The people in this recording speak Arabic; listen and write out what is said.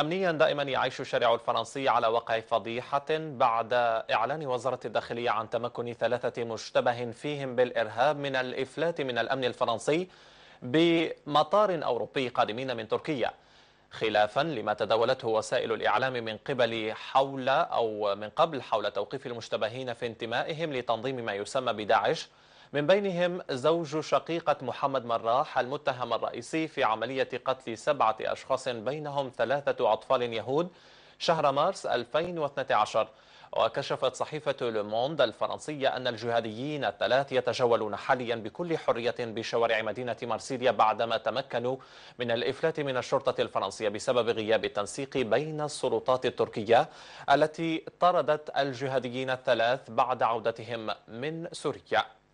أمنيا دائما يعيش الشارع الفرنسي على وقع فضيحة بعد إعلان وزارة الداخلية عن تمكن ثلاثة مشتبه فيهم بالإرهاب من الإفلات من الأمن الفرنسي بمطار أوروبي قادمين من تركيا خلافا لما تداولته وسائل الإعلام من قبل حول أو من قبل حول توقيف المشتبهين في انتمائهم لتنظيم ما يسمى بداعش من بينهم زوج شقيقة محمد مراح المتهم الرئيسي في عملية قتل سبعة أشخاص بينهم ثلاثة أطفال يهود شهر مارس 2012 وكشفت صحيفة لوموند الفرنسية أن الجهاديين الثلاث يتجولون حاليا بكل حرية بشوارع مدينة مارسيليا بعدما تمكنوا من الإفلات من الشرطة الفرنسية بسبب غياب التنسيق بين السلطات التركية التي طردت الجهاديين الثلاث بعد عودتهم من سوريا